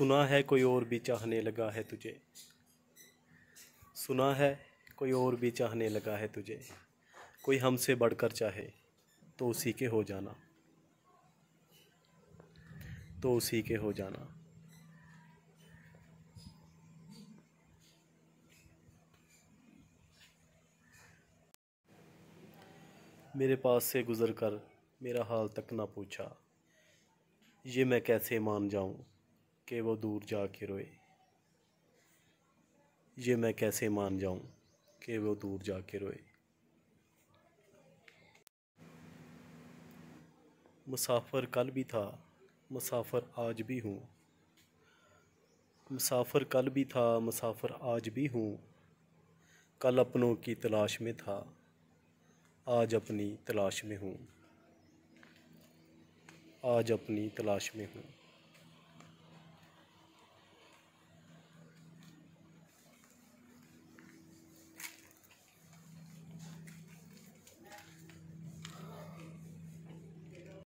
सुना है कोई और भी चाहने लगा है तुझे सुना है कोई और भी चाहने लगा है तुझे कोई हमसे बढ़कर चाहे तो उसी के हो जाना तो उसी के हो जाना मेरे पास से गुज़र कर मेरा हाल तक ना पूछा ये मैं कैसे मान जाऊँ कि वो दूर जा के रोए ये मैं कैसे मान जाऊं कि वो दूर जा के रोए मुसाफर कल भी था मुसाफर आज भी हूँ मुसाफर कल भी था मुसाफर आज भी हूँ कल अपनों की तलाश में था आज अपनी तलाश में हूँ आज अपनी तलाश में हूँ